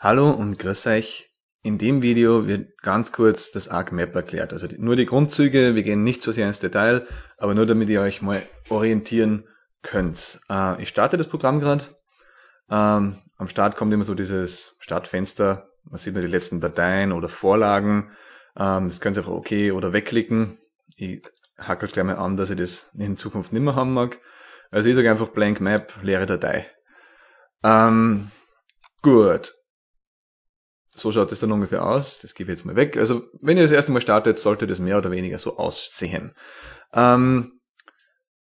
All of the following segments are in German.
Hallo und grüß euch. In dem Video wird ganz kurz das ArcMap erklärt. Also nur die Grundzüge, wir gehen nicht so sehr ins Detail, aber nur damit ihr euch mal orientieren könnt. Äh, ich starte das Programm gerade. Ähm, am Start kommt immer so dieses Startfenster. Man sieht nur die letzten Dateien oder Vorlagen. Ähm, das könnt ihr einfach okay oder wegklicken. Ich hackel gleich mal an, dass ich das in Zukunft nicht mehr haben mag. Also ich sage einfach Blank Map, leere Datei. Ähm, gut, so schaut es dann ungefähr aus. Das gebe ich jetzt mal weg. Also wenn ihr das erste Mal startet, sollte das mehr oder weniger so aussehen. Ähm,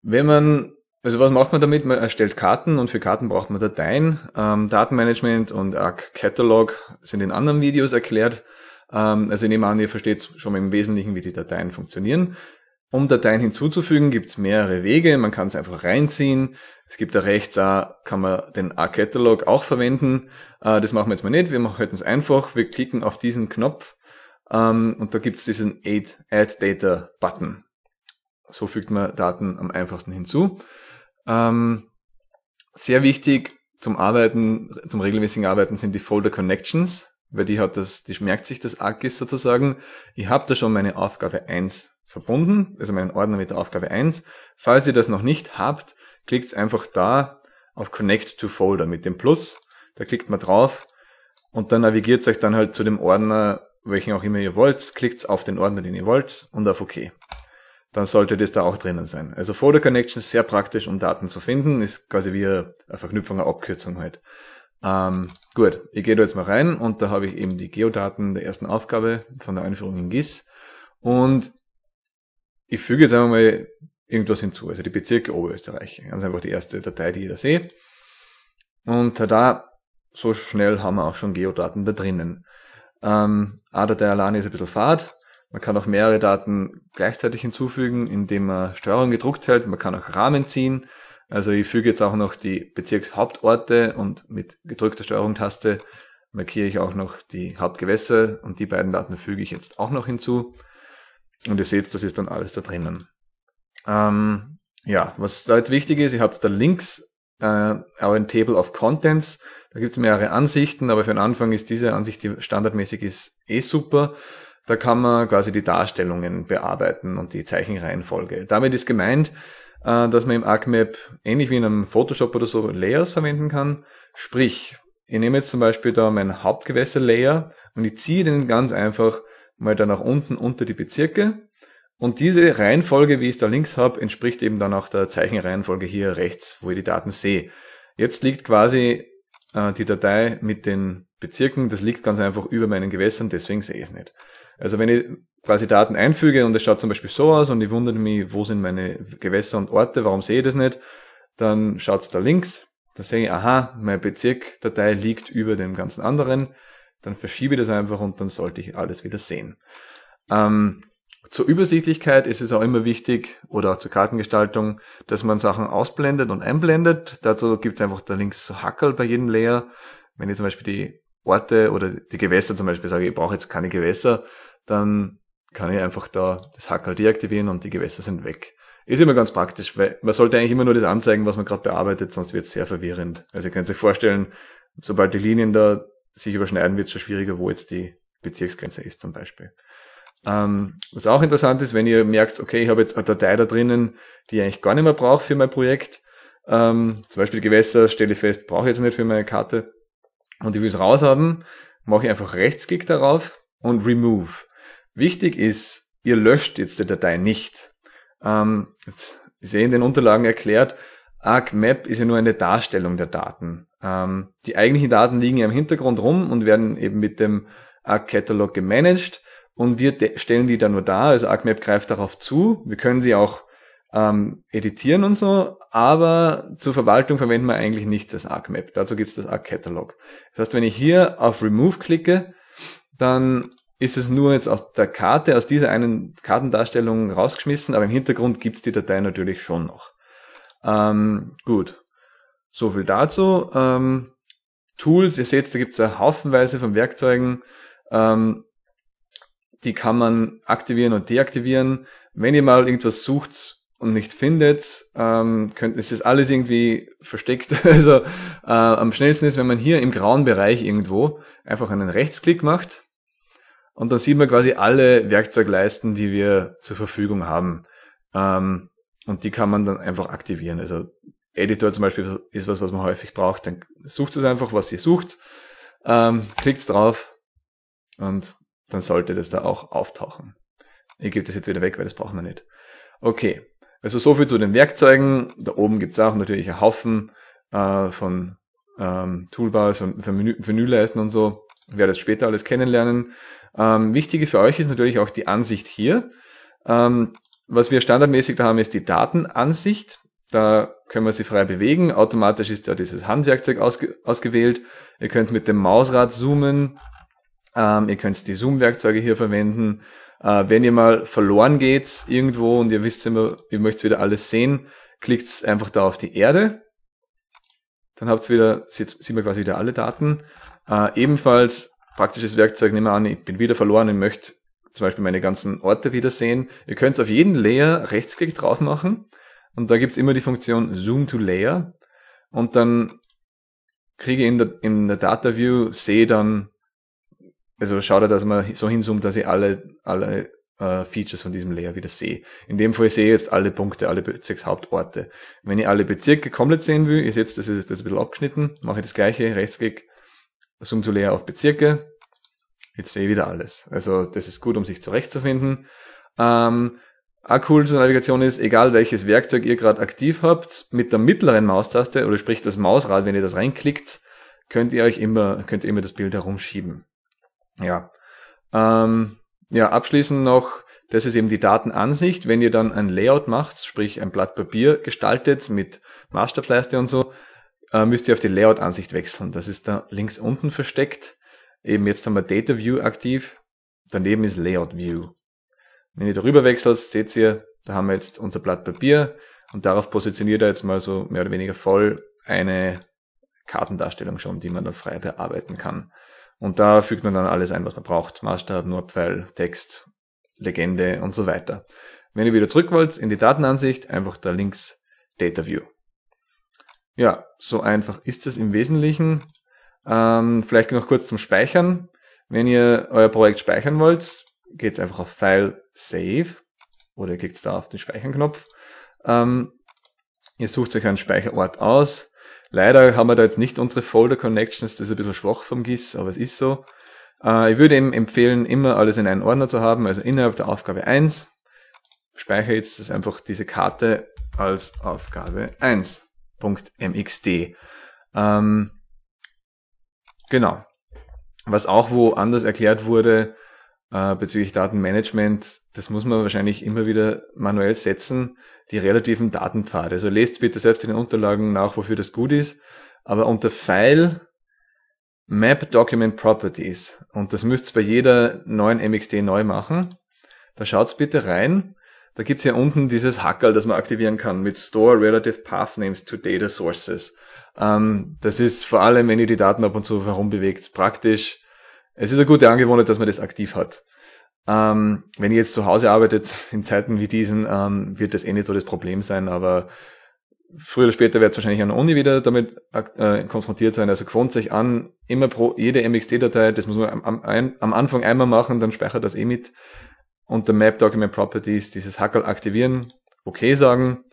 wenn man, also was macht man damit? Man erstellt Karten und für Karten braucht man Dateien. Ähm, Datenmanagement und Arc Catalog sind in anderen Videos erklärt. Ähm, also ich nehme an, ihr versteht schon im Wesentlichen, wie die Dateien funktionieren. Um Dateien hinzuzufügen, gibt es mehrere Wege. Man kann es einfach reinziehen. Es gibt da rechts, auch, kann man den A-Catalog auch verwenden. Äh, das machen wir jetzt mal nicht. Wir machen es einfach. Wir klicken auf diesen Knopf ähm, und da gibt es diesen Add Data Button. So fügt man Daten am einfachsten hinzu. Ähm, sehr wichtig zum Arbeiten, zum regelmäßigen Arbeiten sind die Folder Connections, weil die hat das, die merkt sich das ArcGIS sozusagen. Ich habe da schon meine Aufgabe 1 verbunden, also meinen Ordner mit der Aufgabe 1. Falls ihr das noch nicht habt, klickt einfach da auf Connect to Folder mit dem Plus. Da klickt man drauf und dann navigiert euch dann halt zu dem Ordner, welchen auch immer ihr wollt. Klickt auf den Ordner, den ihr wollt und auf OK. Dann sollte das da auch drinnen sein. Also Folder Connection ist sehr praktisch, um Daten zu finden. Ist quasi wie eine Verknüpfung, eine Abkürzung halt. Ähm, gut, ich gehe da jetzt mal rein und da habe ich eben die Geodaten der ersten Aufgabe von der Einführung in GIS. Und ich füge, jetzt wir mal, irgendwas hinzu, also die Bezirke Oberösterreich. Ganz einfach die erste Datei, die da seht. Und da, halt so schnell haben wir auch schon Geodaten da drinnen. Ähm, a Datei alleine ist ein bisschen fad. Man kann auch mehrere Daten gleichzeitig hinzufügen, indem man Steuerung gedruckt hält. Man kann auch Rahmen ziehen. Also ich füge jetzt auch noch die Bezirkshauptorte und mit gedrückter Steuerung-Taste markiere ich auch noch die Hauptgewässer und die beiden Daten füge ich jetzt auch noch hinzu. Und ihr seht, das ist dann alles da drinnen. Ähm, ja, was da jetzt wichtig ist, ihr habt da links äh, auch ein Table of Contents. Da gibt's mehrere Ansichten, aber für den Anfang ist diese Ansicht, die standardmäßig ist, eh super. Da kann man quasi die Darstellungen bearbeiten und die Zeichenreihenfolge. Damit ist gemeint, äh, dass man im ArcMap ähnlich wie in einem Photoshop oder so Layers verwenden kann. Sprich, ich nehme jetzt zum Beispiel da mein Hauptgewässer-Layer und ich ziehe den ganz einfach mal da nach unten unter die Bezirke. Und diese Reihenfolge, wie ich es da links habe, entspricht eben dann auch der Zeichenreihenfolge hier rechts, wo ich die Daten sehe. Jetzt liegt quasi äh, die Datei mit den Bezirken, das liegt ganz einfach über meinen Gewässern, deswegen sehe ich es nicht. Also wenn ich quasi Daten einfüge und es schaut zum Beispiel so aus und ich wundere mich, wo sind meine Gewässer und Orte, warum sehe ich das nicht, dann schaut es da links, da sehe ich, aha, meine Bezirkdatei liegt über dem ganzen anderen dann verschiebe ich das einfach und dann sollte ich alles wieder sehen. Ähm, zur Übersichtlichkeit ist es auch immer wichtig, oder auch zur Kartengestaltung, dass man Sachen ausblendet und einblendet. Dazu gibt es einfach da links so Hackerl bei jedem Layer. Wenn ich zum Beispiel die Orte oder die Gewässer zum Beispiel sage, ich brauche jetzt keine Gewässer, dann kann ich einfach da das Hackerl deaktivieren und die Gewässer sind weg. Ist immer ganz praktisch, weil man sollte eigentlich immer nur das anzeigen, was man gerade bearbeitet, sonst wird es sehr verwirrend. Also ihr könnt euch vorstellen, sobald die Linien da sich überschneiden, wird es schon schwieriger, wo jetzt die Bezirksgrenze ist zum Beispiel. Ähm, was auch interessant ist, wenn ihr merkt, okay, ich habe jetzt eine Datei da drinnen, die ich eigentlich gar nicht mehr brauche für mein Projekt. Ähm, zum Beispiel Gewässer stelle ich fest, brauche ich jetzt nicht für meine Karte und ich will es raushaben, mache ich einfach Rechtsklick darauf und Remove. Wichtig ist, ihr löscht jetzt die Datei nicht. Ähm, jetzt ist ja in den Unterlagen erklärt, ArcMap ist ja nur eine Darstellung der Daten. Ähm, die eigentlichen Daten liegen ja im Hintergrund rum und werden eben mit dem Arc-Catalog gemanagt und wir stellen die dann nur da. Also ArcMap greift darauf zu. Wir können sie auch ähm, editieren und so, aber zur Verwaltung verwenden wir eigentlich nicht das ArcMap. Dazu gibt's das ArcCatalog. Das heißt, wenn ich hier auf Remove klicke, dann ist es nur jetzt aus der Karte, aus dieser einen Kartendarstellung rausgeschmissen, aber im Hintergrund gibt's die Datei natürlich schon noch. Ähm, gut. So viel dazu. Ähm, Tools, ihr seht, da gibt's ja haufenweise von Werkzeugen. Ähm, die kann man aktivieren und deaktivieren. Wenn ihr mal irgendwas sucht und nicht findet, ähm, könnt, ist das alles irgendwie versteckt. Also äh, am schnellsten ist, wenn man hier im grauen Bereich irgendwo einfach einen Rechtsklick macht und dann sieht man quasi alle Werkzeugleisten, die wir zur Verfügung haben. Ähm, und die kann man dann einfach aktivieren. Also Editor zum Beispiel ist was, was man häufig braucht, dann sucht es einfach, was ihr sucht, ähm, klickt drauf und dann sollte das da auch auftauchen. Ich gebe das jetzt wieder weg, weil das brauchen wir nicht. Okay, also so viel zu den Werkzeugen. Da oben gibt es auch natürlich einen Haufen äh, von ähm, Toolbars und Menüleisten und so. Ich werde das später alles kennenlernen. Ähm, wichtige für euch ist natürlich auch die Ansicht hier. Ähm, was wir standardmäßig da haben, ist die Datenansicht. Da können wir sie frei bewegen. Automatisch ist ja dieses Handwerkzeug ausge ausgewählt. Ihr könnt mit dem Mausrad zoomen. Ähm, ihr könnt die Zoom-Werkzeuge hier verwenden. Äh, wenn ihr mal verloren geht irgendwo und ihr wisst immer, ihr möchtet wieder alles sehen, klickt einfach da auf die Erde. Dann habt ihr wieder, sieht, sieht man quasi wieder alle Daten. Äh, ebenfalls praktisches Werkzeug, nehmen wir an, ich bin wieder verloren und möchte zum Beispiel meine ganzen Orte wiedersehen. Ihr könnt auf jeden Layer Rechtsklick drauf machen und da gibt's immer die Funktion Zoom to Layer. Und dann kriege in der, in der Data View, sehe dann, also schaue da, dass man so hinzoomt, dass ich alle, alle äh, Features von diesem Layer wieder sehe. In dem Fall sehe ich jetzt alle Punkte, alle Bezirkshauptorte. Wenn ich alle Bezirke komplett sehen will, ihr seht, das ist jetzt ein bisschen abgeschnitten, mache ich das gleiche, Rechtsklick, Zoom to Layer auf Bezirke, jetzt sehe ich wieder alles. Also das ist gut, um sich zurechtzufinden. Ähm, Akku zur Navigation ist, egal welches Werkzeug ihr gerade aktiv habt, mit der mittleren Maustaste oder sprich das Mausrad, wenn ihr das reinklickt, könnt ihr euch immer, könnt ihr immer das Bild herumschieben. Ja. Ähm, ja, abschließend noch, das ist eben die Datenansicht. Wenn ihr dann ein Layout macht, sprich ein Blatt Papier gestaltet mit Maßstabsleiste und so, äh, müsst ihr auf die Layout-Ansicht wechseln. Das ist da links unten versteckt. Eben jetzt haben wir Data View aktiv. Daneben ist Layout View. Wenn ihr darüber wechselt, seht ihr, da haben wir jetzt unser Blatt Papier und darauf positioniert er jetzt mal so mehr oder weniger voll eine Kartendarstellung schon, die man dann frei bearbeiten kann. Und da fügt man dann alles ein, was man braucht. Maßstab, Nordpfeil, Text, Legende und so weiter. Wenn ihr wieder zurück wollt in die Datenansicht, einfach da links Data View. Ja, so einfach ist es im Wesentlichen. Ähm, vielleicht noch kurz zum Speichern. Wenn ihr euer Projekt speichern wollt, geht's einfach auf File, Save oder ihr klickt da auf den Speichern-Knopf. Ähm, ihr sucht euch einen Speicherort aus. Leider haben wir da jetzt nicht unsere Folder Connections, das ist ein bisschen schwach vom GIS, aber es ist so. Äh, ich würde eben empfehlen, immer alles in einen Ordner zu haben, also innerhalb der Aufgabe 1 speichere jetzt das einfach diese Karte als Aufgabe 1.mxd. Ähm, genau. Was auch wo anders erklärt wurde, äh, bezüglich Datenmanagement, das muss man wahrscheinlich immer wieder manuell setzen, die relativen Datenpfade. Also lest bitte selbst in den Unterlagen nach, wofür das gut ist. Aber unter File Map Document Properties, und das müsst ihr bei jeder neuen MXD neu machen, da schaut's bitte rein. Da gibt's hier unten dieses Hackerl, das man aktivieren kann mit Store Relative Path Names to Data Sources. Ähm, das ist vor allem, wenn ihr die Daten ab und zu herumbewegt, praktisch es ist eine gute Angewohnheit, dass man das aktiv hat. Ähm, wenn ihr jetzt zu Hause arbeitet, in Zeiten wie diesen, ähm, wird das eh nicht so das Problem sein, aber früher oder später wird es wahrscheinlich an der Uni wieder damit äh, konfrontiert sein. Also gewohnt sich an, immer pro jede MXD-Datei, das muss man am, am, ein, am, Anfang einmal machen, dann speichert das eh mit. Unter Map Document Properties dieses Hackerl aktivieren, OK sagen,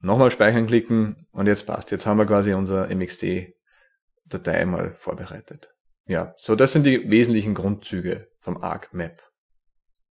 nochmal speichern klicken und jetzt passt. Jetzt haben wir quasi unser MXD-Datei mal vorbereitet. Ja, so das sind die wesentlichen Grundzüge vom ArcMap.